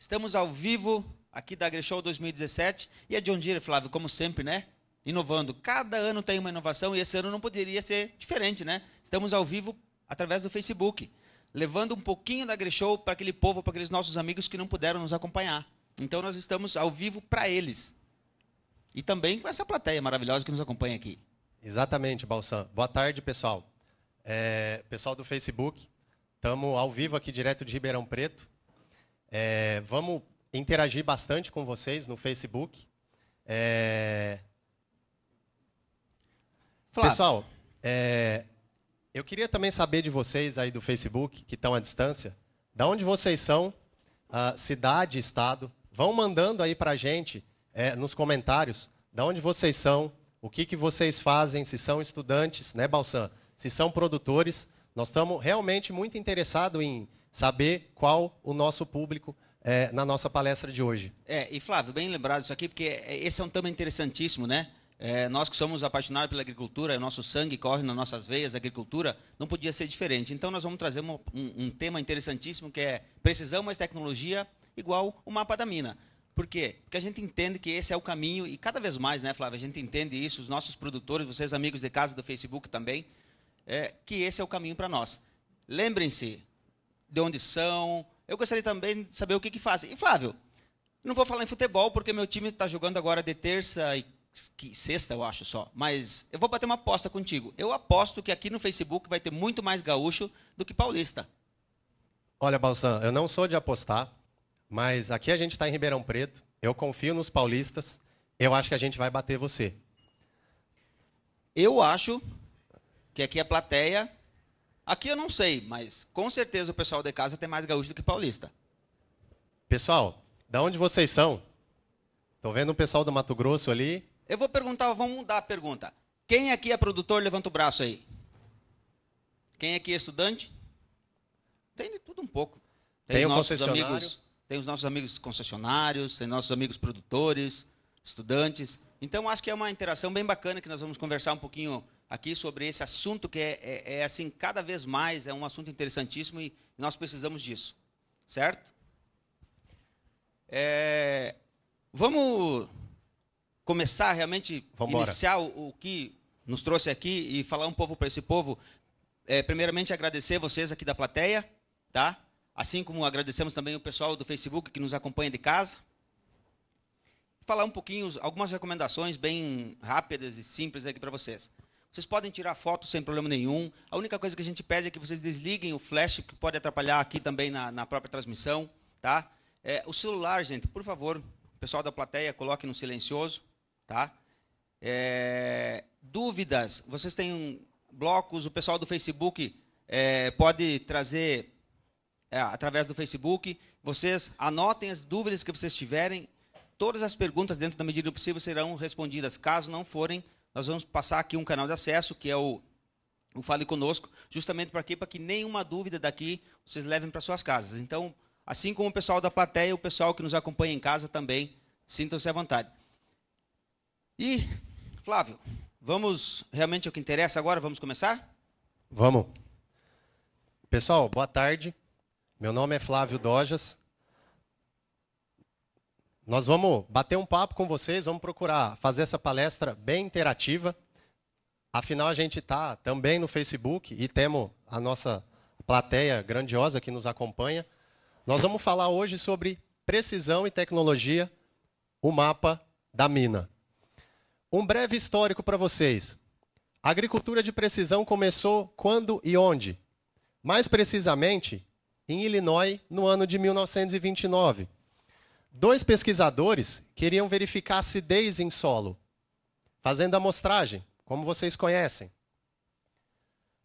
Estamos ao vivo aqui da Agreshow 2017 e a John Deere, Flávio, como sempre, né? Inovando. Cada ano tem uma inovação e esse ano não poderia ser diferente, né? Estamos ao vivo através do Facebook, levando um pouquinho da Agreshow para aquele povo, para aqueles nossos amigos que não puderam nos acompanhar. Então nós estamos ao vivo para eles. E também com essa plateia maravilhosa que nos acompanha aqui. Exatamente, Balsan. Boa tarde, pessoal. É, pessoal do Facebook, estamos ao vivo aqui direto de Ribeirão Preto, é, vamos interagir bastante com vocês no Facebook. É... Pessoal, é... eu queria também saber de vocês aí do Facebook, que estão à distância, da onde vocês são, cidade, estado. Vão mandando aí para a gente é, nos comentários da onde vocês são, o que, que vocês fazem, se são estudantes, né, Balsan? Se são produtores. Nós estamos realmente muito interessados em saber qual o nosso público é, na nossa palestra de hoje. É, e Flávio, bem lembrado isso aqui, porque esse é um tema interessantíssimo, né? É, nós que somos apaixonados pela agricultura, o nosso sangue corre nas nossas veias, a agricultura não podia ser diferente. Então, nós vamos trazer um, um, um tema interessantíssimo que é precisão mais tecnologia igual o mapa da mina. Por quê? Porque a gente entende que esse é o caminho, e cada vez mais, né, Flávio? A gente entende isso, os nossos produtores, vocês amigos de casa do Facebook também, é, que esse é o caminho para nós. Lembrem-se, de onde são. Eu gostaria também de saber o que, que fazem. E, Flávio, não vou falar em futebol, porque meu time está jogando agora de terça e sexta, eu acho só. Mas eu vou bater uma aposta contigo. Eu aposto que aqui no Facebook vai ter muito mais gaúcho do que paulista. Olha, Balsan, eu não sou de apostar, mas aqui a gente está em Ribeirão Preto. Eu confio nos paulistas. Eu acho que a gente vai bater você. Eu acho que aqui a plateia Aqui eu não sei, mas com certeza o pessoal de casa tem mais gaúcho do que paulista. Pessoal, da onde vocês são? Estão vendo o pessoal do Mato Grosso ali? Eu vou perguntar, vamos mudar a pergunta. Quem aqui é produtor, levanta o braço aí. Quem aqui é estudante? Tem de tudo um pouco. Tem, tem os nossos amigos, tem os nossos amigos concessionários, tem nossos amigos produtores, estudantes. Então acho que é uma interação bem bacana que nós vamos conversar um pouquinho aqui sobre esse assunto que é, é, é, assim cada vez mais é um assunto interessantíssimo e nós precisamos disso, certo? É, vamos começar realmente Vambora. iniciar o, o, que nos trouxe aqui e falar um pouco para esse povo. É, primeiramente agradecer vocês aqui da plateia, tá? Assim como agradecemos também o pessoal do Facebook que nos acompanha de casa falar um pouquinho, algumas recomendações bem rápidas e simples aqui para vocês. Vocês podem tirar foto sem problema nenhum. A única coisa que a gente pede é que vocês desliguem o flash, que pode atrapalhar aqui também na, na própria transmissão. Tá? É, o celular, gente, por favor, o pessoal da plateia, coloque no silencioso. Tá? É, dúvidas, vocês têm blocos, o pessoal do Facebook é, pode trazer é, através do Facebook. Vocês anotem as dúvidas que vocês tiverem. Todas as perguntas, dentro da medida do possível, serão respondidas. Caso não forem, nós vamos passar aqui um canal de acesso, que é o, o Fale Conosco, justamente para quê? Para que nenhuma dúvida daqui vocês levem para suas casas. Então, assim como o pessoal da plateia, o pessoal que nos acompanha em casa também, sintam-se à vontade. E, Flávio, vamos realmente ao que interessa agora? Vamos começar? Vamos. Pessoal, boa tarde. Meu nome é Flávio Dojas, nós vamos bater um papo com vocês, vamos procurar fazer essa palestra bem interativa. Afinal, a gente está também no Facebook e temos a nossa plateia grandiosa que nos acompanha. Nós vamos falar hoje sobre precisão e tecnologia, o mapa da mina. Um breve histórico para vocês. A agricultura de precisão começou quando e onde? Mais precisamente, em Illinois, no ano de 1929. Dois pesquisadores queriam verificar acidez em solo, fazendo amostragem, como vocês conhecem.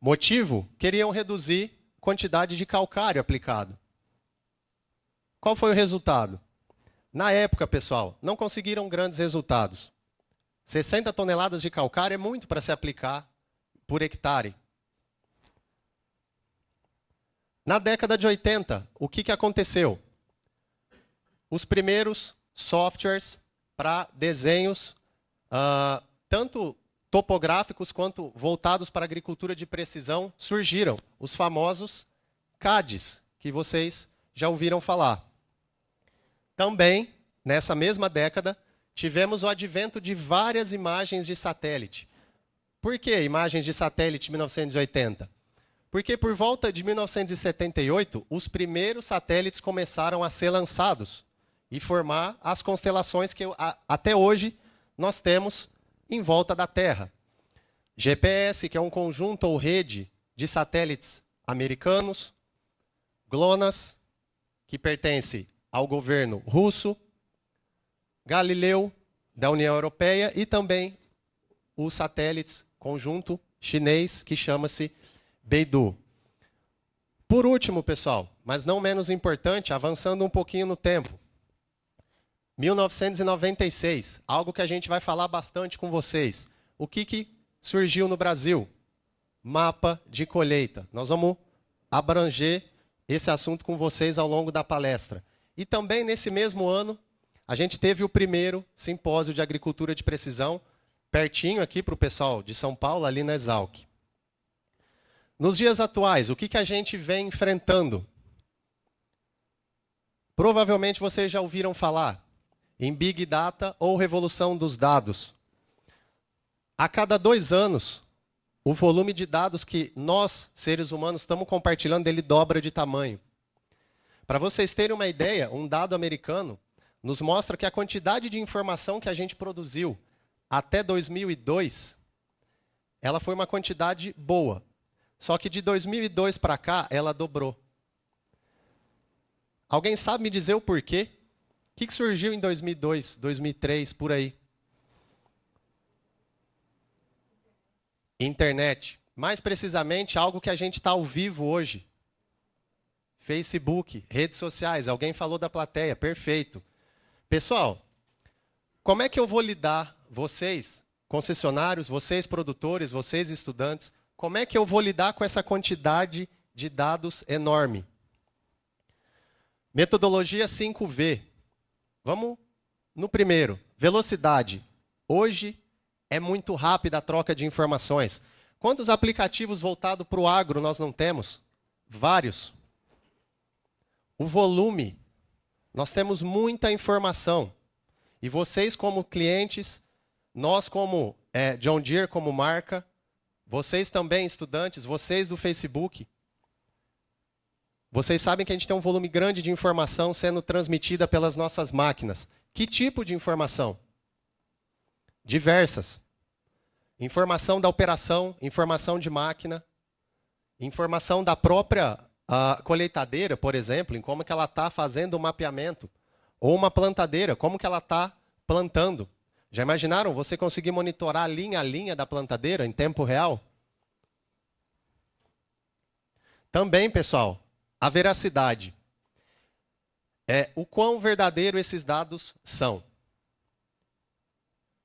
Motivo? Queriam reduzir quantidade de calcário aplicado. Qual foi o resultado? Na época, pessoal, não conseguiram grandes resultados. 60 toneladas de calcário é muito para se aplicar por hectare. Na década de 80, o que, que aconteceu? os primeiros softwares para desenhos, uh, tanto topográficos quanto voltados para agricultura de precisão, surgiram. Os famosos CADs, que vocês já ouviram falar. Também, nessa mesma década, tivemos o advento de várias imagens de satélite. Por que imagens de satélite 1980? Porque por volta de 1978, os primeiros satélites começaram a ser lançados e formar as constelações que até hoje nós temos em volta da Terra. GPS, que é um conjunto ou rede de satélites americanos, GLONASS, que pertence ao governo russo, Galileu, da União Europeia, e também os satélites conjunto chinês, que chama-se Beidou. Por último, pessoal, mas não menos importante, avançando um pouquinho no tempo, 1996, algo que a gente vai falar bastante com vocês. O que, que surgiu no Brasil? Mapa de colheita. Nós vamos abranger esse assunto com vocês ao longo da palestra. E também nesse mesmo ano, a gente teve o primeiro simpósio de agricultura de precisão, pertinho aqui para o pessoal de São Paulo, ali na Exalc. Nos dias atuais, o que, que a gente vem enfrentando? Provavelmente vocês já ouviram falar em Big Data ou Revolução dos Dados. A cada dois anos, o volume de dados que nós, seres humanos, estamos compartilhando, ele dobra de tamanho. Para vocês terem uma ideia, um dado americano nos mostra que a quantidade de informação que a gente produziu até 2002, ela foi uma quantidade boa. Só que de 2002 para cá, ela dobrou. Alguém sabe me dizer o porquê? O que, que surgiu em 2002, 2003, por aí? Internet. Mais precisamente, algo que a gente está ao vivo hoje. Facebook, redes sociais. Alguém falou da plateia, perfeito. Pessoal, como é que eu vou lidar, vocês, concessionários, vocês, produtores, vocês, estudantes, como é que eu vou lidar com essa quantidade de dados enorme? Metodologia 5V. Vamos no primeiro, velocidade. Hoje é muito rápida a troca de informações. Quantos aplicativos voltados para o agro nós não temos? Vários. O volume. Nós temos muita informação. E vocês, como clientes, nós, como é, John Deere, como marca, vocês também, estudantes, vocês do Facebook, vocês sabem que a gente tem um volume grande de informação sendo transmitida pelas nossas máquinas. Que tipo de informação? Diversas. Informação da operação, informação de máquina, informação da própria coletadeira, ah, colheitadeira, por exemplo, em como que ela está fazendo o mapeamento, ou uma plantadeira, como que ela está plantando. Já imaginaram você conseguir monitorar linha a linha da plantadeira em tempo real? Também, pessoal, a veracidade. É, o quão verdadeiro esses dados são.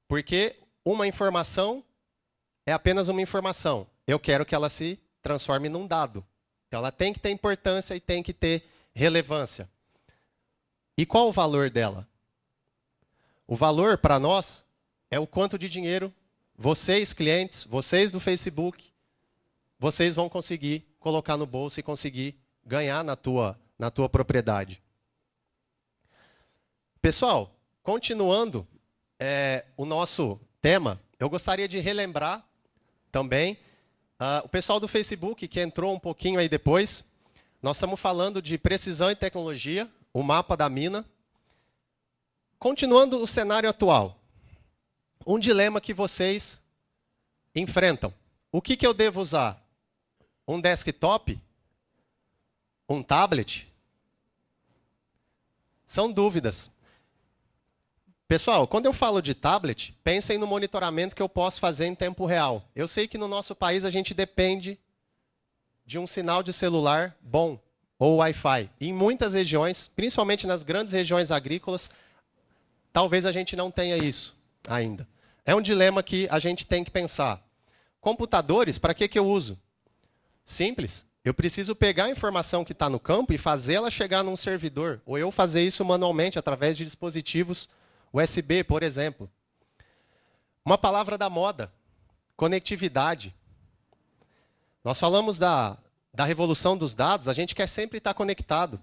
Porque uma informação é apenas uma informação. Eu quero que ela se transforme num dado. Então ela tem que ter importância e tem que ter relevância. E qual o valor dela? O valor para nós é o quanto de dinheiro vocês, clientes, vocês do Facebook, vocês vão conseguir colocar no bolso e conseguir ganhar na tua, na tua propriedade. Pessoal, continuando é, o nosso tema, eu gostaria de relembrar também uh, o pessoal do Facebook que entrou um pouquinho aí depois. Nós estamos falando de precisão e tecnologia, o mapa da mina. Continuando o cenário atual, um dilema que vocês enfrentam. O que, que eu devo usar? Um desktop um tablet? São dúvidas. Pessoal, quando eu falo de tablet, pensem no monitoramento que eu posso fazer em tempo real. Eu sei que no nosso país a gente depende de um sinal de celular bom ou Wi-Fi. Em muitas regiões, principalmente nas grandes regiões agrícolas, talvez a gente não tenha isso ainda. É um dilema que a gente tem que pensar. Computadores, para que, que eu uso? Simples. Eu preciso pegar a informação que está no campo e fazê-la chegar num servidor, ou eu fazer isso manualmente através de dispositivos USB, por exemplo. Uma palavra da moda: conectividade. Nós falamos da, da revolução dos dados, a gente quer sempre estar conectado.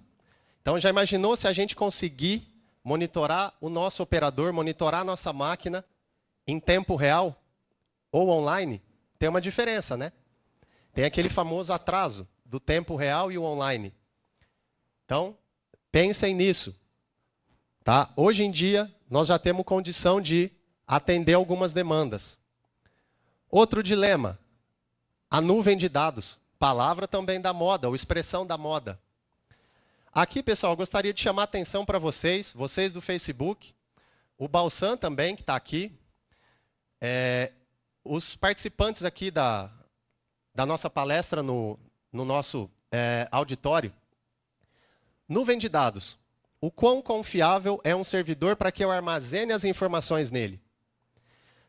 Então, já imaginou se a gente conseguir monitorar o nosso operador, monitorar a nossa máquina em tempo real ou online? Tem uma diferença, né? Tem aquele famoso atraso do tempo real e o online. Então, pensem nisso. Tá? Hoje em dia, nós já temos condição de atender algumas demandas. Outro dilema: a nuvem de dados. Palavra também da moda, ou expressão da moda. Aqui, pessoal, eu gostaria de chamar a atenção para vocês, vocês do Facebook, o Balsan também, que está aqui, é, os participantes aqui da, da nossa palestra no, no nosso é, auditório. Nuvem de dados. O quão confiável é um servidor para que eu armazene as informações nele?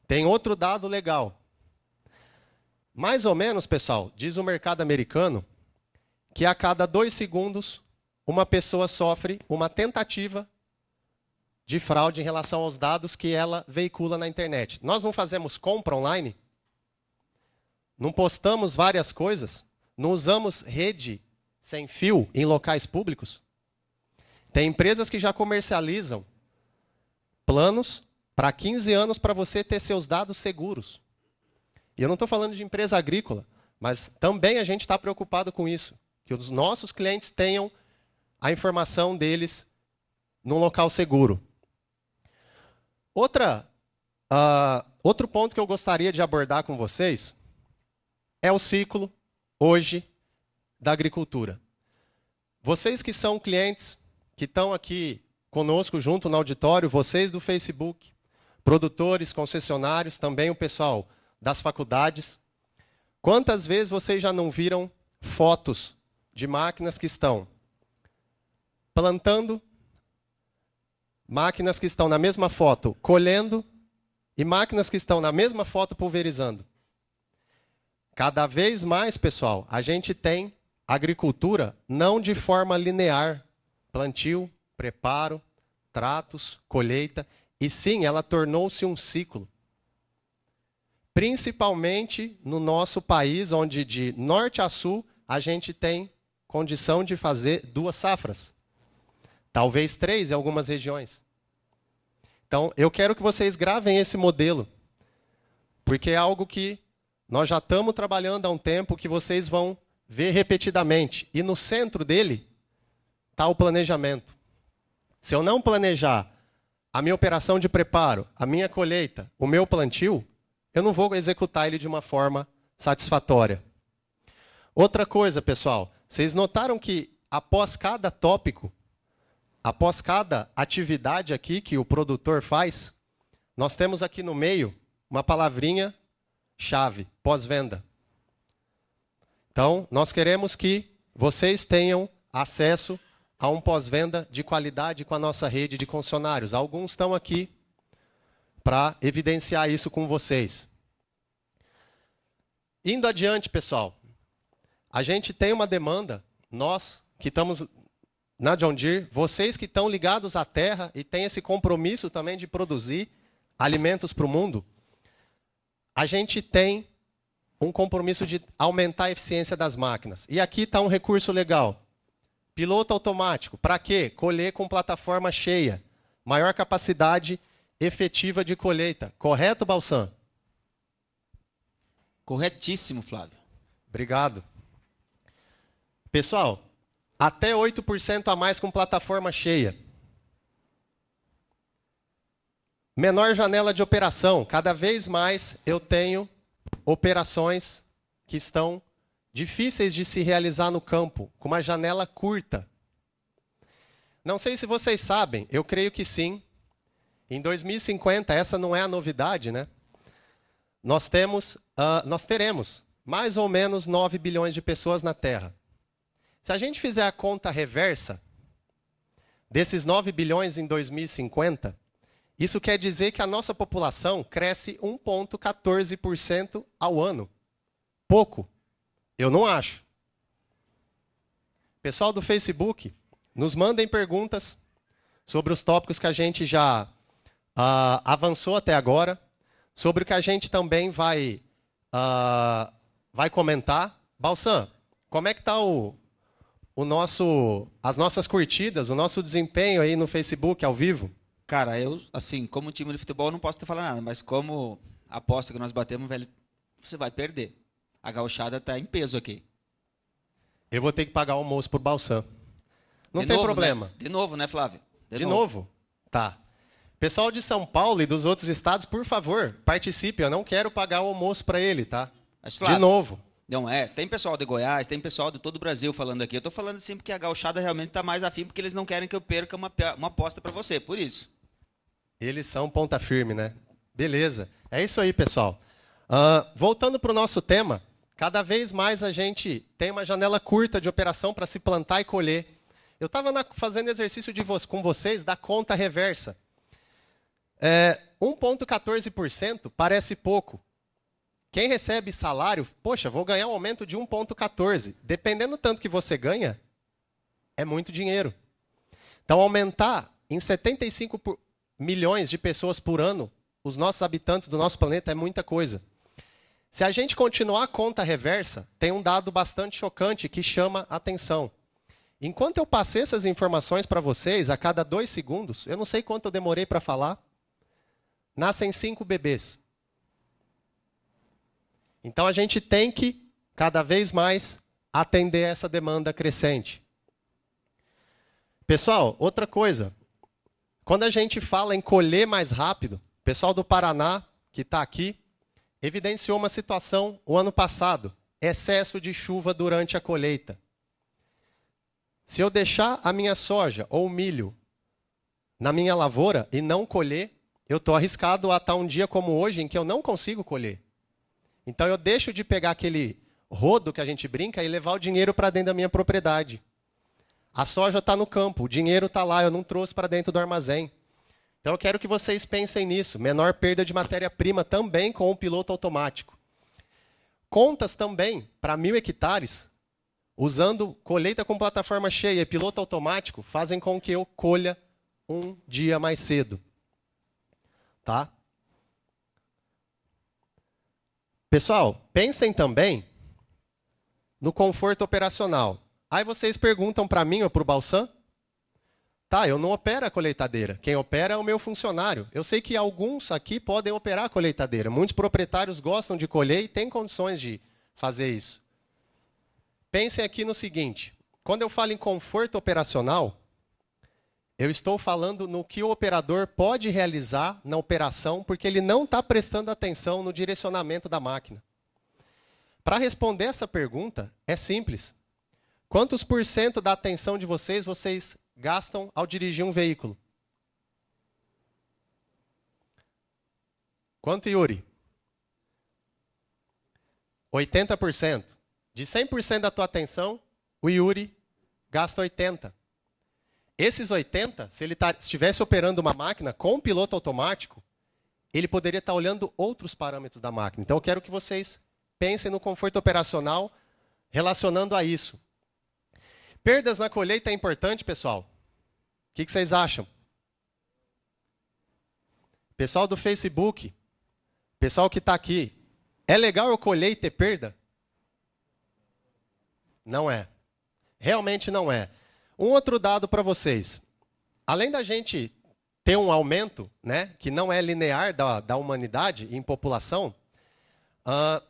Tem outro dado legal. Mais ou menos, pessoal, diz o mercado americano que a cada dois segundos uma pessoa sofre uma tentativa de fraude em relação aos dados que ela veicula na internet. Nós não fazemos compra online? Não postamos várias coisas? Não usamos rede sem fio em locais públicos? Tem empresas que já comercializam planos para 15 anos para você ter seus dados seguros. E eu não estou falando de empresa agrícola, mas também a gente está preocupado com isso, que os nossos clientes tenham a informação deles num local seguro. Outra, uh, outro ponto que eu gostaria de abordar com vocês é o ciclo hoje da agricultura. Vocês que são clientes, que estão aqui conosco junto no auditório, vocês do Facebook, produtores, concessionários, também o pessoal das faculdades, quantas vezes vocês já não viram fotos de máquinas que estão plantando, máquinas que estão na mesma foto colhendo e máquinas que estão na mesma foto pulverizando? Cada vez mais, pessoal, a gente tem agricultura não de forma linear plantio, preparo, tratos, colheita e sim, ela tornou-se um ciclo. Principalmente no nosso país, onde de norte a sul a gente tem condição de fazer duas safras. Talvez três em algumas regiões. Então, eu quero que vocês gravem esse modelo, porque é algo que nós já estamos trabalhando há um tempo que vocês vão ver repetidamente. E no centro dele está o planejamento. Se eu não planejar a minha operação de preparo, a minha colheita, o meu plantio, eu não vou executar ele de uma forma satisfatória. Outra coisa, pessoal, vocês notaram que após cada tópico, após cada atividade aqui que o produtor faz, nós temos aqui no meio uma palavrinha chave, pós-venda. Então, nós queremos que vocês tenham acesso a um pós-venda de qualidade com a nossa rede de concessionários. Alguns estão aqui para evidenciar isso com vocês. Indo adiante, pessoal, a gente tem uma demanda, nós que estamos na John Deere, vocês que estão ligados à terra e têm esse compromisso também de produzir alimentos para o mundo a gente tem um compromisso de aumentar a eficiência das máquinas. E aqui está um recurso legal. Piloto automático. Para quê? Colher com plataforma cheia. Maior capacidade efetiva de colheita. Correto, Balsan? Corretíssimo, Flávio. Obrigado. Pessoal, até 8% a mais com plataforma cheia. Menor janela de operação. Cada vez mais eu tenho operações que estão difíceis de se realizar no campo, com uma janela curta. Não sei se vocês sabem, eu creio que sim. Em 2050, essa não é a novidade, né? Nós temos, uh, nós teremos mais ou menos 9 bilhões de pessoas na Terra. Se a gente fizer a conta reversa desses 9 bilhões em 2050, isso quer dizer que a nossa população cresce 1,14% ao ano. Pouco? Eu não acho. Pessoal do Facebook, nos mandem perguntas sobre os tópicos que a gente já uh, avançou até agora, sobre o que a gente também vai, uh, vai comentar. Balsan, como é que está o, o nosso, as nossas curtidas, o nosso desempenho aí no Facebook ao vivo? Cara, eu, assim, como time de futebol, não posso te falar nada, mas como aposta que nós batemos, velho, você vai perder. A gauchada tá em peso aqui. Eu vou ter que pagar o almoço por Balsam. Não de tem novo, né? problema. Né? De novo, né, Flávio? De, de novo. novo. Tá. Pessoal de São Paulo e dos outros estados, por favor, participe. Eu não quero pagar o almoço para ele, tá? Mas, Flávio, de novo. Não é. Tem pessoal de Goiás, tem pessoal de todo o Brasil falando aqui. Eu tô falando assim porque a gauchada realmente tá mais afim porque eles não querem que eu perca uma, uma aposta para você, por isso. Eles são ponta firme, né? Beleza. É isso aí, pessoal. Uh, voltando para o nosso tema, cada vez mais a gente tem uma janela curta de operação para se plantar e colher. Eu estava fazendo exercício vo com vocês da conta reversa. É, 1,14% parece pouco. Quem recebe salário, poxa, vou ganhar um aumento de 1,14%. Dependendo do tanto que você ganha, é muito dinheiro. Então, aumentar em 75%, milhões de pessoas por ano, os nossos habitantes do nosso planeta é muita coisa. Se a gente continuar a conta reversa, tem um dado bastante chocante que chama atenção. Enquanto eu passei essas informações para vocês, a cada dois segundos, eu não sei quanto eu demorei para falar, nascem cinco bebês. Então a gente tem que, cada vez mais, atender essa demanda crescente. Pessoal, outra coisa. Quando a gente fala em colher mais rápido, o pessoal do Paraná, que está aqui, evidenciou uma situação o ano passado: excesso de chuva durante a colheita. Se eu deixar a minha soja ou milho na minha lavoura e não colher, eu estou arriscado a estar tá um dia como hoje em que eu não consigo colher. Então eu deixo de pegar aquele rodo que a gente brinca e levar o dinheiro para dentro da minha propriedade. A soja está no campo, o dinheiro está lá, eu não trouxe para dentro do armazém. Então eu quero que vocês pensem nisso. Menor perda de matéria-prima também com o piloto automático. Contas também para mil hectares, usando colheita com plataforma cheia e piloto automático, fazem com que eu colha um dia mais cedo. Tá? Pessoal, pensem também no conforto operacional. Aí vocês perguntam para mim ou para o Balsan? Tá, eu não opero a colheitadeira. Quem opera é o meu funcionário. Eu sei que alguns aqui podem operar a colheitadeira. Muitos proprietários gostam de colher e têm condições de fazer isso. Pensem aqui no seguinte: quando eu falo em conforto operacional, eu estou falando no que o operador pode realizar na operação, porque ele não está prestando atenção no direcionamento da máquina. Para responder essa pergunta, é simples. Quantos por cento da atenção de vocês vocês gastam ao dirigir um veículo? Quanto, Yuri? 80%. De 100% da tua atenção, o Yuri gasta 80%. Esses 80%, se ele tá, estivesse operando uma máquina com um piloto automático, ele poderia estar tá olhando outros parâmetros da máquina. Então, eu quero que vocês pensem no conforto operacional relacionando a isso. Perdas na colheita é importante, pessoal? O que, que vocês acham? Pessoal do Facebook, pessoal que está aqui, é legal eu colher e ter perda? Não é. Realmente não é. Um outro dado para vocês. Além da gente ter um aumento, né, que não é linear da, da humanidade em população, uh,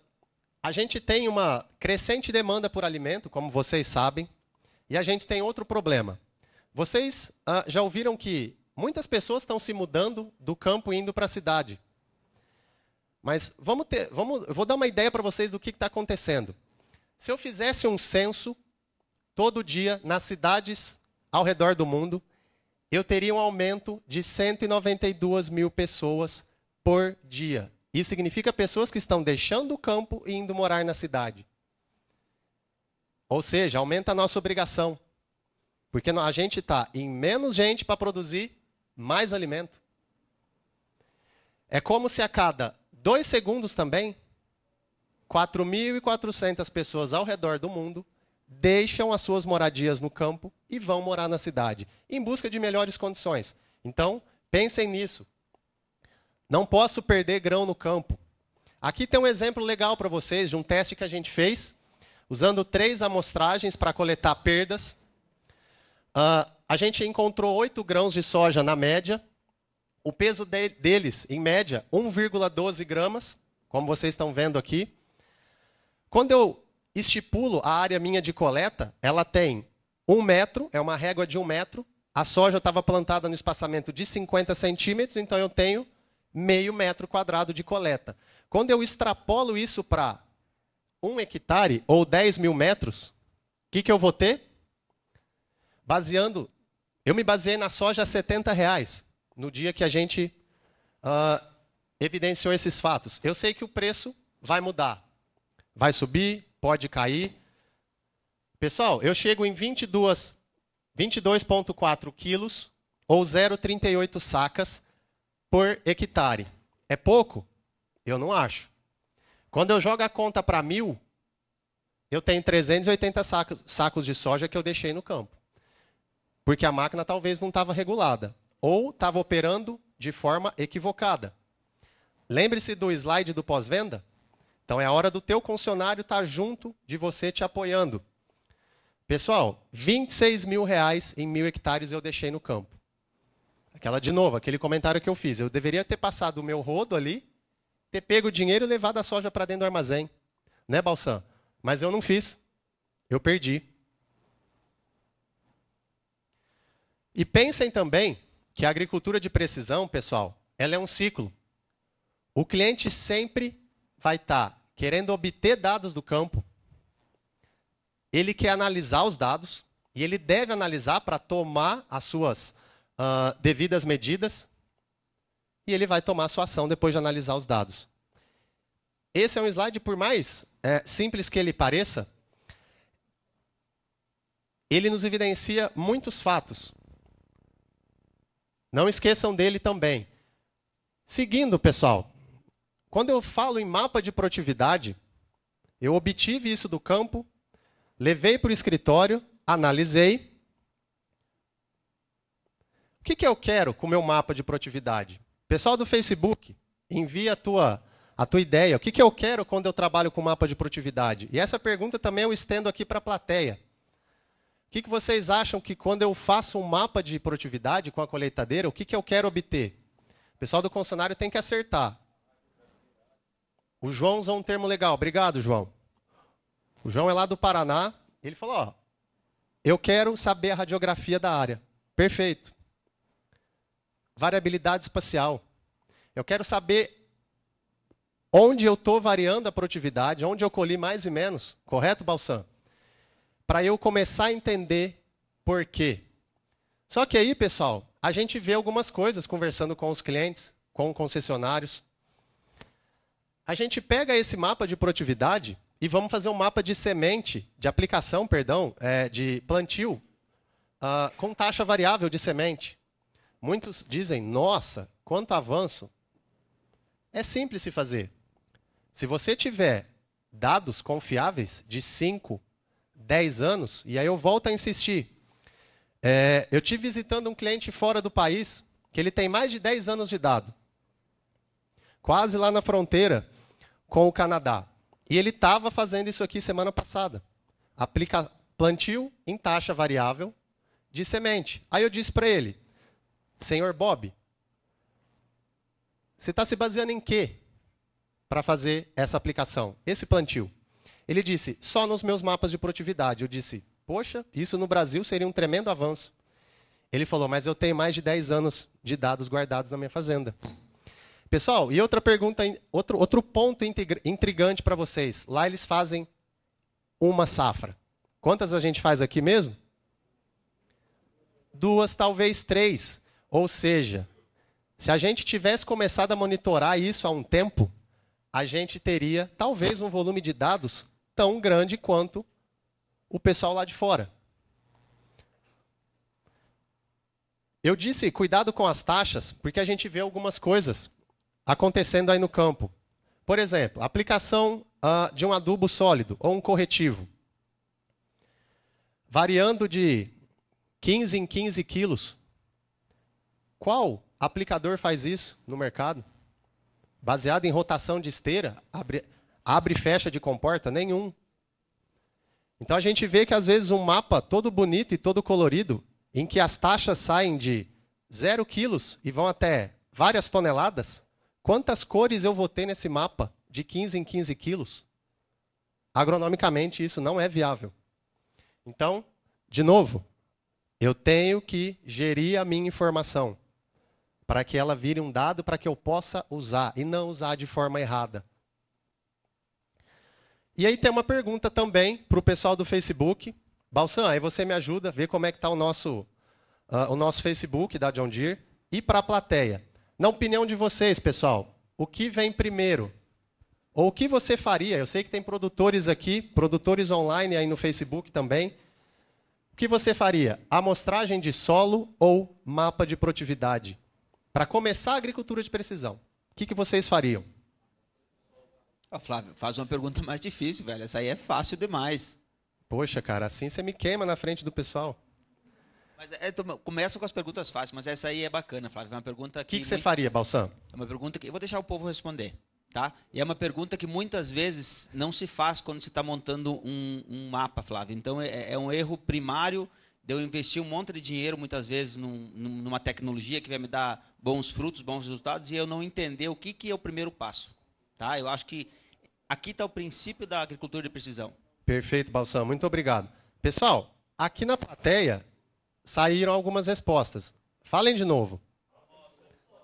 a gente tem uma crescente demanda por alimento, como vocês sabem. E a gente tem outro problema. Vocês ah, já ouviram que muitas pessoas estão se mudando do campo indo para a cidade. Mas vamos ter, vamos, vou dar uma ideia para vocês do que está acontecendo. Se eu fizesse um censo todo dia nas cidades ao redor do mundo, eu teria um aumento de 192 mil pessoas por dia. Isso significa pessoas que estão deixando o campo e indo morar na cidade. Ou seja, aumenta a nossa obrigação. Porque a gente está em menos gente para produzir mais alimento. É como se a cada dois segundos também, 4.400 pessoas ao redor do mundo deixam as suas moradias no campo e vão morar na cidade, em busca de melhores condições. Então, pensem nisso. Não posso perder grão no campo. Aqui tem um exemplo legal para vocês de um teste que a gente fez usando três amostragens para coletar perdas. Uh, a gente encontrou oito grãos de soja na média. O peso de deles, em média, 1,12 gramas, como vocês estão vendo aqui. Quando eu estipulo a área minha de coleta, ela tem um metro, é uma régua de um metro. A soja estava plantada no espaçamento de 50 centímetros, então eu tenho meio metro quadrado de coleta. Quando eu extrapolo isso para um hectare ou 10 mil metros, o que, que eu vou ter? Baseando, eu me baseei na soja a 70 reais, no dia que a gente uh, evidenciou esses fatos. Eu sei que o preço vai mudar, vai subir, pode cair. Pessoal, eu chego em 22,4 quilos ou 0,38 sacas por hectare. É pouco? Eu não acho. Quando eu jogo a conta para mil, eu tenho 380 sacos, sacos de soja que eu deixei no campo. Porque a máquina talvez não estava regulada. Ou estava operando de forma equivocada. Lembre-se do slide do pós-venda? Então é a hora do teu funcionário estar tá junto de você te apoiando. Pessoal, 26 mil reais em mil hectares eu deixei no campo. Aquela de novo, aquele comentário que eu fiz. Eu deveria ter passado o meu rodo ali ter pego o dinheiro e levado a soja para dentro do armazém. Né, Balsam? Mas eu não fiz. Eu perdi. E pensem também que a agricultura de precisão, pessoal, ela é um ciclo. O cliente sempre vai estar tá querendo obter dados do campo. Ele quer analisar os dados e ele deve analisar para tomar as suas uh, devidas medidas e ele vai tomar sua ação depois de analisar os dados. Esse é um slide, por mais é, simples que ele pareça, ele nos evidencia muitos fatos. Não esqueçam dele também. Seguindo, pessoal, quando eu falo em mapa de produtividade, eu obtive isso do campo, levei para o escritório, analisei. O que, que eu quero com o meu mapa de produtividade? Pessoal do Facebook, envia a tua, a tua ideia. O que, que eu quero quando eu trabalho com mapa de produtividade? E essa pergunta também eu estendo aqui para a plateia. O que, que vocês acham que quando eu faço um mapa de produtividade com a colheitadeira, o que, que eu quero obter? O pessoal do concessionário tem que acertar. O João usou um termo legal. Obrigado, João. O João é lá do Paraná. Ele falou: ó, eu quero saber a radiografia da área. Perfeito variabilidade espacial. Eu quero saber onde eu estou variando a produtividade, onde eu colhi mais e menos, correto, Balsam? Para eu começar a entender por quê. Só que aí, pessoal, a gente vê algumas coisas conversando com os clientes, com concessionários. A gente pega esse mapa de produtividade e vamos fazer um mapa de semente, de aplicação, perdão, é, de plantio, uh, com taxa variável de semente. Muitos dizem, nossa, quanto avanço. É simples se fazer. Se você tiver dados confiáveis de 5, 10 anos, e aí eu volto a insistir. É, eu estive visitando um cliente fora do país que ele tem mais de 10 anos de dado, quase lá na fronteira com o Canadá. E ele estava fazendo isso aqui semana passada. Aplica plantio em taxa variável de semente. Aí eu disse para ele: Senhor Bob, você está se baseando em quê para fazer essa aplicação, esse plantio? Ele disse, só nos meus mapas de produtividade. Eu disse, poxa, isso no Brasil seria um tremendo avanço. Ele falou, mas eu tenho mais de 10 anos de dados guardados na minha fazenda. Pessoal, e outra pergunta, outro, outro ponto intrigante para vocês. Lá eles fazem uma safra. Quantas a gente faz aqui mesmo? Duas, talvez três. Ou seja, se a gente tivesse começado a monitorar isso há um tempo, a gente teria talvez um volume de dados tão grande quanto o pessoal lá de fora. Eu disse cuidado com as taxas, porque a gente vê algumas coisas acontecendo aí no campo. Por exemplo, aplicação uh, de um adubo sólido ou um corretivo, variando de 15 em 15 quilos qual aplicador faz isso no mercado? Baseado em rotação de esteira, abre, abre e fecha de comporta? Nenhum. Então a gente vê que às vezes um mapa todo bonito e todo colorido, em que as taxas saem de 0 quilos e vão até várias toneladas, quantas cores eu vou ter nesse mapa de 15 em 15 quilos? Agronomicamente isso não é viável. Então, de novo, eu tenho que gerir a minha informação para que ela vire um dado para que eu possa usar e não usar de forma errada. E aí tem uma pergunta também para o pessoal do Facebook. Balsan, aí você me ajuda, vê como é que está o nosso, uh, o nosso Facebook da John Deere. E para a plateia. Na opinião de vocês, pessoal, o que vem primeiro? Ou o que você faria? Eu sei que tem produtores aqui, produtores online aí no Facebook também. O que você faria? Amostragem de solo ou mapa de produtividade? para começar a agricultura de precisão, o que, que vocês fariam? Oh, Flávio, faz uma pergunta mais difícil, velho. Essa aí é fácil demais. Poxa, cara, assim você me queima na frente do pessoal. Mas é, é começa com as perguntas fáceis, mas essa aí é bacana, Flávio. É uma pergunta que. O que, que muito... você faria, Balsam? É uma pergunta que. Eu vou deixar o povo responder. Tá? E é uma pergunta que muitas vezes não se faz quando se está montando um, um, mapa, Flávio. Então é, é um erro primário de eu investir um monte de dinheiro, muitas vezes, num, numa tecnologia que vai me dar bons frutos, bons resultados, e eu não entender o que, que é o primeiro passo. Tá? Eu acho que aqui está o princípio da agricultura de precisão. Perfeito, Balsam. Muito obrigado. Pessoal, aqui na plateia saíram algumas respostas. Falem de novo.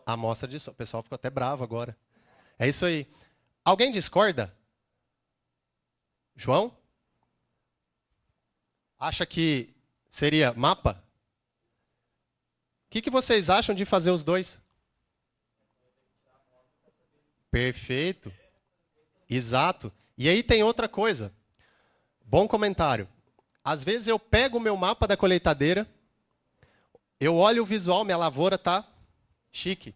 A amostra de sol. O pessoal ficou até bravo agora. É isso aí. Alguém discorda? João? Acha que Seria mapa? O que, que vocês acham de fazer os dois? Perfeito. Exato. E aí tem outra coisa. Bom comentário. Às vezes eu pego o meu mapa da colheitadeira, eu olho o visual, minha lavoura tá chique.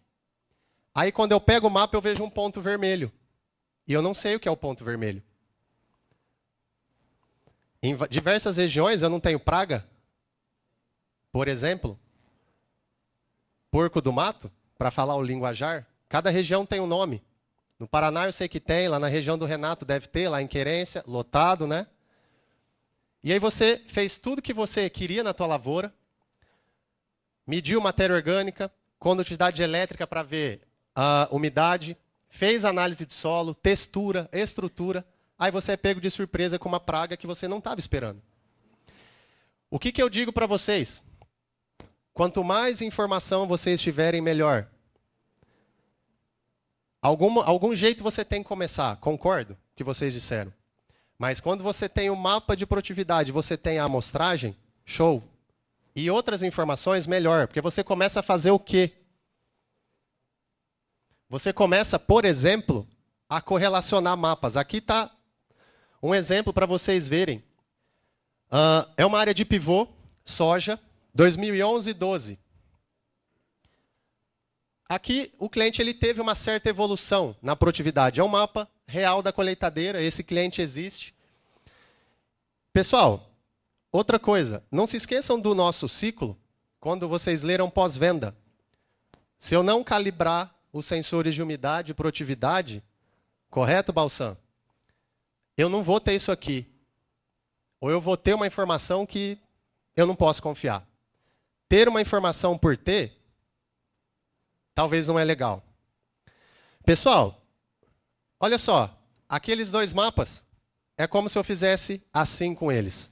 Aí quando eu pego o mapa, eu vejo um ponto vermelho. E eu não sei o que é o ponto vermelho. Em diversas regiões eu não tenho praga, por exemplo, porco do mato, para falar o linguajar, cada região tem um nome. No Paraná eu sei que tem, lá na região do Renato deve ter, lá em Querência, lotado, né? E aí você fez tudo que você queria na tua lavoura, mediu matéria orgânica, condutividade elétrica para ver a umidade, fez análise de solo, textura, estrutura, aí você é pego de surpresa com uma praga que você não estava esperando. O que, que eu digo para vocês? Quanto mais informação vocês tiverem, melhor. Algum, algum jeito você tem que começar, concordo com o que vocês disseram. Mas quando você tem o um mapa de produtividade, você tem a amostragem, show. E outras informações, melhor, porque você começa a fazer o quê? Você começa, por exemplo, a correlacionar mapas. Aqui está um exemplo para vocês verem. Uh, é uma área de pivô, soja, 2011 e 12. Aqui o cliente ele teve uma certa evolução na produtividade. É um mapa real da colheitadeira, esse cliente existe. Pessoal, outra coisa, não se esqueçam do nosso ciclo quando vocês leram pós-venda. Se eu não calibrar os sensores de umidade e produtividade, correto, Balsan? Eu não vou ter isso aqui. Ou eu vou ter uma informação que eu não posso confiar ter uma informação por ter, talvez não é legal. Pessoal, olha só, aqueles dois mapas é como se eu fizesse assim com eles.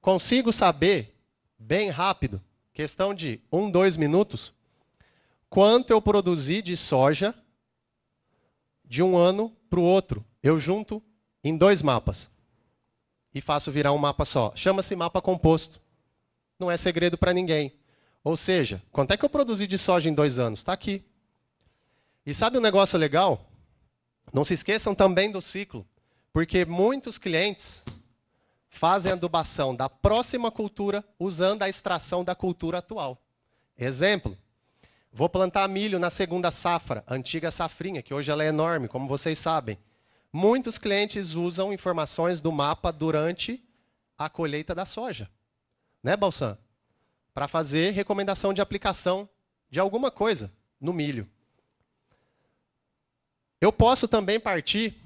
Consigo saber bem rápido, questão de um, dois minutos, quanto eu produzi de soja de um ano para o outro. Eu junto em dois mapas e faço virar um mapa só. Chama-se mapa composto. Não é segredo para ninguém. Ou seja, quanto é que eu produzi de soja em dois anos? Está aqui. E sabe um negócio legal? Não se esqueçam também do ciclo, porque muitos clientes fazem adubação da próxima cultura usando a extração da cultura atual. Exemplo, vou plantar milho na segunda safra, antiga safrinha, que hoje ela é enorme, como vocês sabem. Muitos clientes usam informações do mapa durante a colheita da soja. Né, Balsan? para fazer recomendação de aplicação de alguma coisa no milho. Eu posso também partir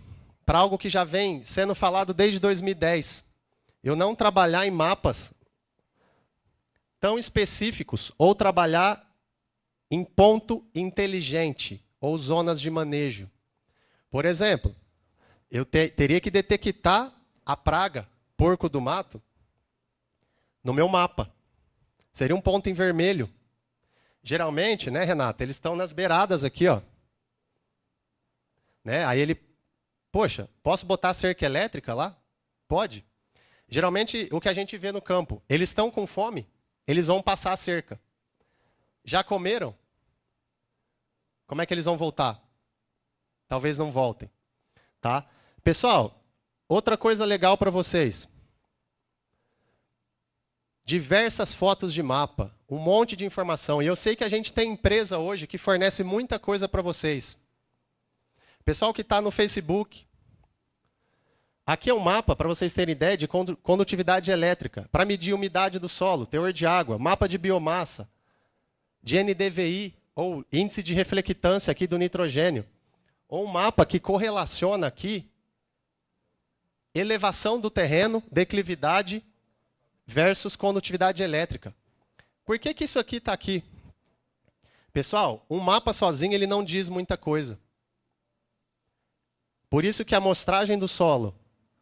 para algo que já vem sendo falado desde 2010. Eu não trabalhar em mapas tão específicos ou trabalhar em ponto inteligente ou zonas de manejo. Por exemplo, eu te teria que detectar a praga porco do mato no meu mapa. Seria um ponto em vermelho. Geralmente, né, Renata, eles estão nas beiradas aqui, ó. Né? Aí ele, poxa, posso botar cerca elétrica lá? Pode. Geralmente, o que a gente vê no campo, eles estão com fome, eles vão passar a cerca. Já comeram? Como é que eles vão voltar? Talvez não voltem, tá? Pessoal, outra coisa legal para vocês diversas fotos de mapa, um monte de informação. E eu sei que a gente tem empresa hoje que fornece muita coisa para vocês. Pessoal que está no Facebook. Aqui é um mapa, para vocês terem ideia, de condutividade elétrica, para medir umidade do solo, teor de água, mapa de biomassa, de NDVI, ou índice de reflectância aqui do nitrogênio, ou um mapa que correlaciona aqui elevação do terreno, declividade versus condutividade elétrica. Por que, que isso aqui está aqui? Pessoal, um mapa sozinho ele não diz muita coisa. Por isso que a amostragem do solo,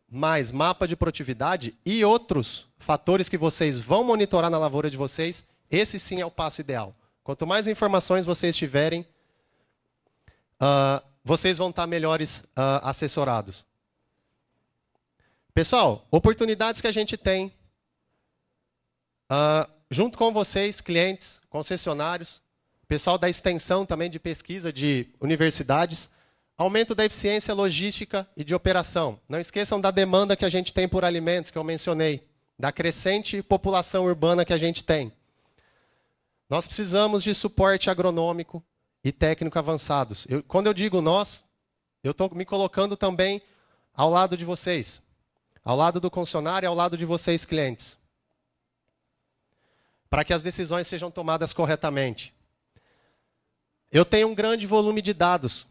mais mapa de produtividade e outros fatores que vocês vão monitorar na lavoura de vocês, esse sim é o passo ideal. Quanto mais informações vocês tiverem, uh, vocês vão estar melhores uh, assessorados. Pessoal, oportunidades que a gente tem Uh, junto com vocês, clientes, concessionários, pessoal da extensão também de pesquisa de universidades, aumento da eficiência logística e de operação. Não esqueçam da demanda que a gente tem por alimentos, que eu mencionei, da crescente população urbana que a gente tem. Nós precisamos de suporte agronômico e técnico avançados. Eu, quando eu digo nós, eu estou me colocando também ao lado de vocês, ao lado do e ao lado de vocês, clientes para que as decisões sejam tomadas corretamente. Eu tenho um grande volume de dados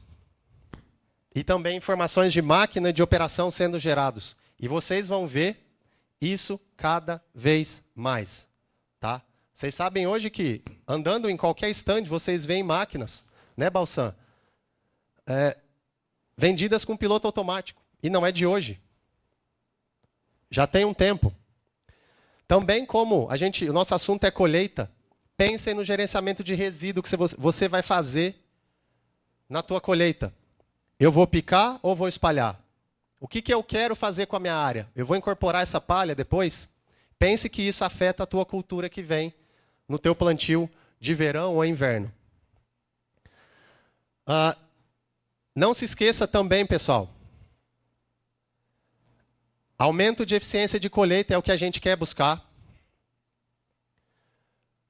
e também informações de máquina de operação sendo gerados. E vocês vão ver isso cada vez mais, tá? Vocês sabem hoje que andando em qualquer stand vocês veem máquinas, né, Balsam? É, vendidas com piloto automático e não é de hoje. Já tem um tempo. Também como a gente, o nosso assunto é colheita, pensem no gerenciamento de resíduo que você vai fazer na tua colheita. Eu vou picar ou vou espalhar? O que, que eu quero fazer com a minha área? Eu vou incorporar essa palha depois? Pense que isso afeta a tua cultura que vem no teu plantio de verão ou inverno. Uh, não se esqueça também, pessoal, Aumento de eficiência de colheita é o que a gente quer buscar.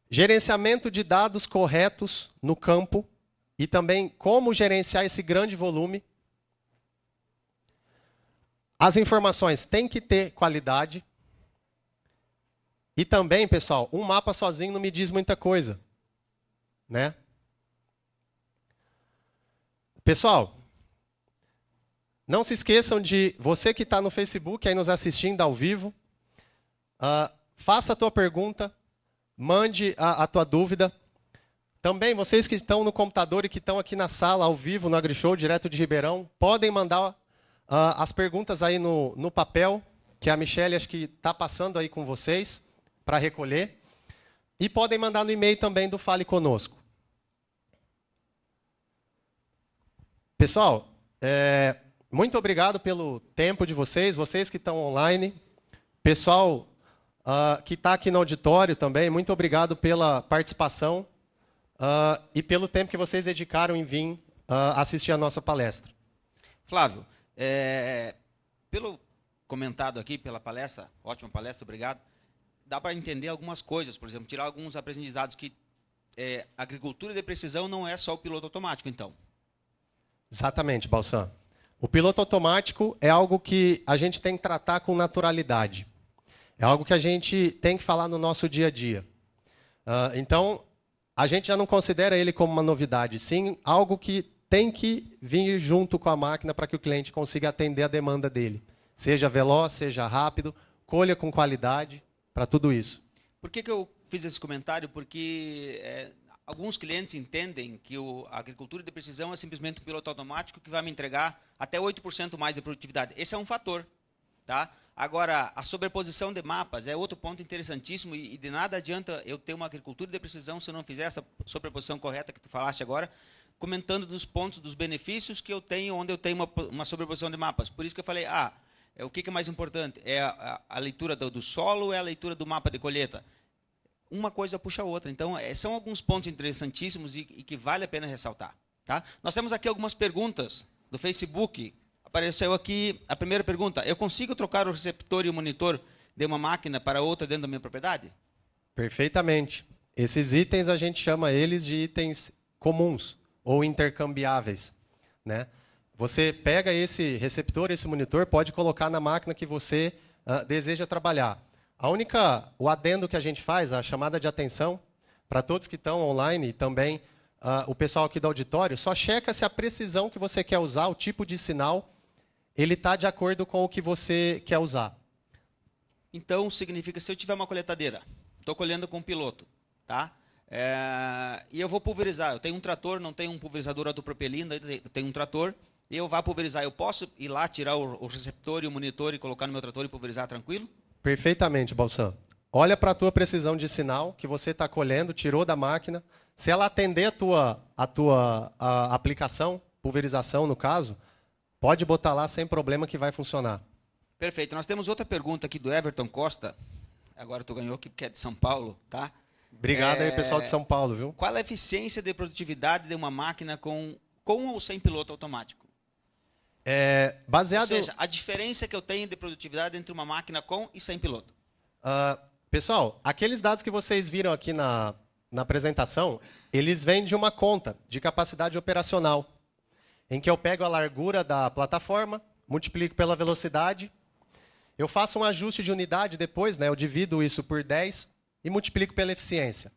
Gerenciamento de dados corretos no campo e também como gerenciar esse grande volume. As informações têm que ter qualidade. E também, pessoal, um mapa sozinho não me diz muita coisa, né? Pessoal, não se esqueçam de, você que está no Facebook aí nos assistindo ao vivo, uh, faça a tua pergunta, mande a, a tua dúvida. Também, vocês que estão no computador e que estão aqui na sala, ao vivo, no AgriShow, direto de Ribeirão, podem mandar uh, as perguntas aí no, no papel, que a Michelle acho que está passando aí com vocês, para recolher. E podem mandar no e-mail também do Fale Conosco. Pessoal, é, muito obrigado pelo tempo de vocês, vocês que estão online. Pessoal uh, que está aqui no auditório também, muito obrigado pela participação uh, e pelo tempo que vocês dedicaram em vir uh, assistir a nossa palestra. Flávio, é, pelo comentado aqui, pela palestra, ótima palestra, obrigado, dá para entender algumas coisas, por exemplo, tirar alguns aprendizados que é, agricultura de precisão não é só o piloto automático, então. Exatamente, Balsan. O piloto automático é algo que a gente tem que tratar com naturalidade. É algo que a gente tem que falar no nosso dia a dia. Uh, então, a gente já não considera ele como uma novidade, sim algo que tem que vir junto com a máquina para que o cliente consiga atender a demanda dele. Seja veloz, seja rápido, colha com qualidade para tudo isso. Por que, que eu fiz esse comentário? Porque é, Alguns clientes entendem que o, a agricultura de precisão é simplesmente um piloto automático que vai me entregar até 8% mais de produtividade. Esse é um fator. Tá? Agora, a sobreposição de mapas é outro ponto interessantíssimo e, e de nada adianta eu ter uma agricultura de precisão se eu não fizer essa sobreposição correta que tu falaste agora, comentando dos pontos, dos benefícios que eu tenho onde eu tenho uma, uma sobreposição de mapas. Por isso que eu falei, ah, é, o que, que, é mais importante? É a, a, a leitura do, do solo ou é a leitura do mapa de colheita? uma coisa puxa a outra. Então, é, são alguns pontos interessantíssimos e, e, que vale a pena ressaltar. Tá? Nós temos aqui algumas perguntas do Facebook. Apareceu aqui a primeira pergunta: Eu consigo trocar o receptor e o monitor de uma máquina para outra dentro da minha propriedade? Perfeitamente. Esses itens a gente chama eles de itens comuns ou intercambiáveis, né? Você pega esse receptor, esse monitor, pode colocar na máquina que você uh, deseja trabalhar. A única, o adendo que a gente faz, a chamada de atenção para todos que estão online e também uh, o pessoal aqui do auditório, só checa se a precisão que você quer usar, o tipo de sinal, ele está de acordo com o que você quer usar. Então significa se eu tiver uma coletadeira, estou colhendo com um piloto, tá? É, e eu vou pulverizar. Eu tenho um trator, não tenho um pulverizador autopropelindo, eu tenho um trator. E eu vá pulverizar. Eu posso ir lá tirar o, o receptor e o monitor e colocar no meu trator e pulverizar tranquilo? Perfeitamente, Balsam. Olha para a tua precisão de sinal que você está colhendo, tirou da máquina. Se ela atender a tua, a tua a aplicação, pulverização no caso, pode botar lá sem problema que vai funcionar. Perfeito. Nós temos outra pergunta aqui do Everton Costa. Agora tu ganhou aqui porque é de São Paulo, tá? Obrigado é... aí, pessoal de São Paulo, viu? Qual a eficiência de produtividade de uma máquina com, com ou sem piloto automático? É, baseado... Ou seja, a diferença que eu tenho de produtividade entre uma máquina com e sem piloto. Uh, pessoal, aqueles dados que vocês viram aqui na, na apresentação, eles vêm de uma conta de capacidade operacional, em que eu pego a largura da plataforma, multiplico pela velocidade, eu faço um ajuste de unidade depois, né, eu divido isso por 10 e multiplico pela eficiência.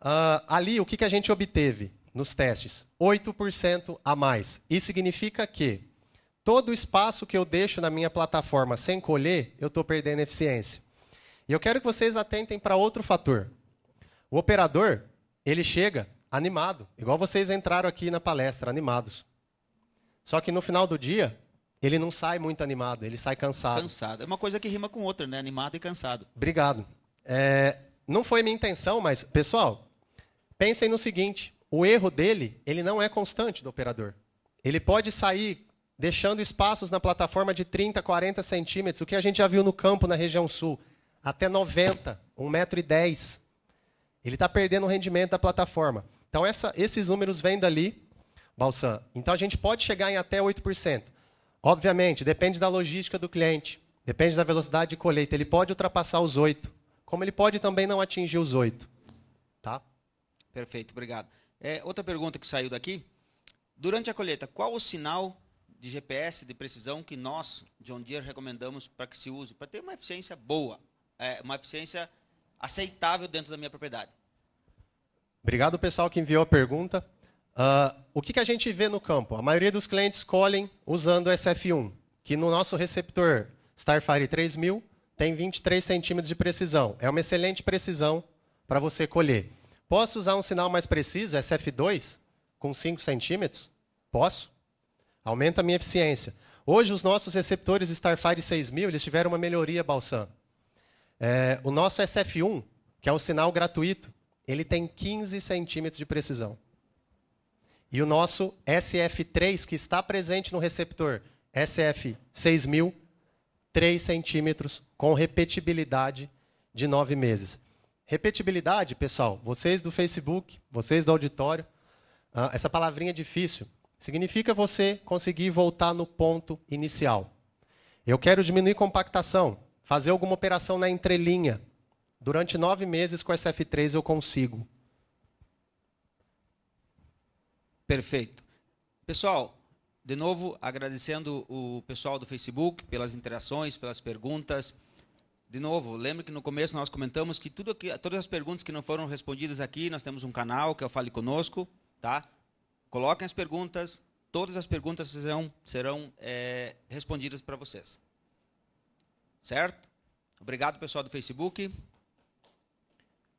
Uh, ali, o que, que a gente obteve? nos testes, 8% a mais. Isso significa que todo o espaço que eu deixo na minha plataforma sem colher, eu estou perdendo eficiência. E eu quero que vocês atentem para outro fator. O operador, ele chega animado, igual vocês entraram aqui na palestra, animados. Só que no final do dia, ele não sai muito animado, ele sai cansado. Cansado. É uma coisa que rima com outra, né? Animado e cansado. Obrigado. É, não foi minha intenção, mas, pessoal, pensem no seguinte: o erro dele, ele não é constante do operador. Ele pode sair deixando espaços na plataforma de 30, 40 centímetros, o que a gente já viu no campo na região sul, até 90, 1,10m. Ele está perdendo o rendimento da plataforma. Então, essa, esses números vêm dali, Balsan. Então, a gente pode chegar em até 8%. Obviamente, depende da logística do cliente, depende da velocidade de colheita. Ele pode ultrapassar os 8%, como ele pode também não atingir os 8%. Tá? Perfeito, obrigado. É, outra pergunta que saiu daqui. Durante a colheita, qual o sinal de GPS de precisão que nós, John Deere, recomendamos para que se use? Para ter uma eficiência boa, é, uma eficiência aceitável dentro da minha propriedade. Obrigado, pessoal, que enviou a pergunta. Uh, o que, que a gente vê no campo? A maioria dos clientes colhem usando o SF1, que no nosso receptor Starfire 3000 tem 23 centímetros de precisão. É uma excelente precisão para você colher. Posso usar um sinal mais preciso, SF2, com 5 centímetros? Posso. Aumenta a minha eficiência. Hoje, os nossos receptores Starfire 6000 eles tiveram uma melhoria, Balsam. É, o nosso SF1, que é o sinal gratuito, ele tem 15 centímetros de precisão. E o nosso SF3, que está presente no receptor SF6000, 3 centímetros, com repetibilidade de 9 meses. Repetibilidade, pessoal, vocês do Facebook, vocês do auditório, ah, essa palavrinha difícil significa você conseguir voltar no ponto inicial. Eu quero diminuir compactação, fazer alguma operação na entrelinha. Durante nove meses com SF3 eu consigo. Perfeito. Pessoal, de novo agradecendo o pessoal do Facebook pelas interações, pelas perguntas de novo, lembra que no começo nós comentamos que, tudo todas as perguntas que não foram respondidas aqui, nós temos um canal que é o Fale Conosco, tá? Coloquem as perguntas, todas as perguntas serão, serão é, respondidas para vocês. Certo? Obrigado, pessoal do Facebook.